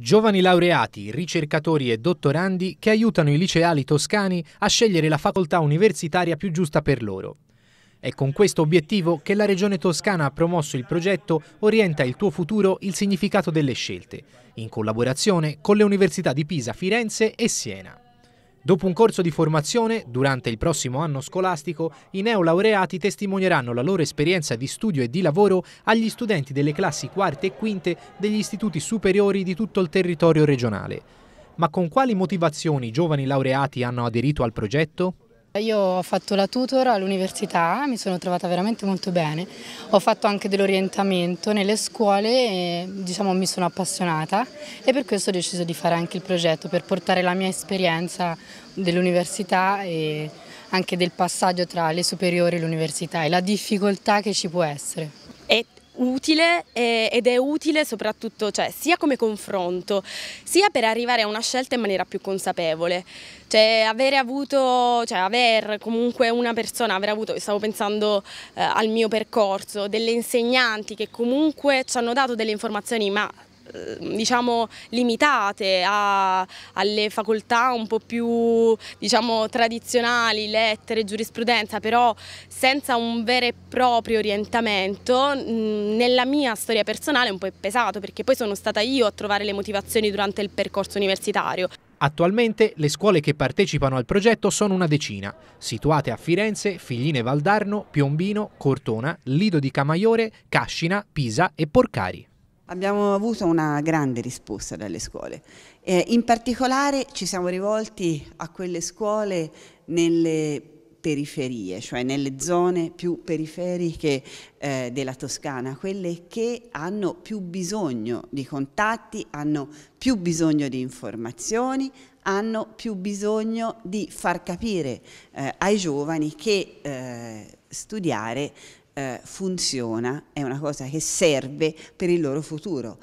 Giovani laureati, ricercatori e dottorandi che aiutano i liceali toscani a scegliere la facoltà universitaria più giusta per loro. È con questo obiettivo che la Regione Toscana ha promosso il progetto Orienta il tuo futuro il significato delle scelte, in collaborazione con le università di Pisa, Firenze e Siena. Dopo un corso di formazione, durante il prossimo anno scolastico, i neolaureati testimonieranno la loro esperienza di studio e di lavoro agli studenti delle classi quarte e quinte degli istituti superiori di tutto il territorio regionale. Ma con quali motivazioni i giovani laureati hanno aderito al progetto? Io ho fatto la tutor all'università, mi sono trovata veramente molto bene, ho fatto anche dell'orientamento nelle scuole e diciamo, mi sono appassionata e per questo ho deciso di fare anche il progetto per portare la mia esperienza dell'università e anche del passaggio tra le superiori e l'università e la difficoltà che ci può essere utile eh, ed è utile soprattutto cioè, sia come confronto sia per arrivare a una scelta in maniera più consapevole. Cioè avere avuto, cioè aver comunque una persona, aver avuto, stavo pensando eh, al mio percorso, delle insegnanti che comunque ci hanno dato delle informazioni ma Ehm, diciamo, limitate a, alle facoltà un po' più diciamo, tradizionali, lettere, giurisprudenza, però senza un vero e proprio orientamento, nella mia storia personale è un po' pesato perché poi sono stata io a trovare le motivazioni durante il percorso universitario. Attualmente le scuole che partecipano al progetto sono una decina, situate a Firenze, Figline Valdarno, Piombino, Cortona, Lido di Camaiore, Cascina, Pisa e Porcari. Abbiamo avuto una grande risposta dalle scuole. Eh, in particolare ci siamo rivolti a quelle scuole nelle periferie, cioè nelle zone più periferiche eh, della Toscana, quelle che hanno più bisogno di contatti, hanno più bisogno di informazioni, hanno più bisogno di far capire eh, ai giovani che eh, studiare eh, funziona, è una cosa che serve per il loro futuro.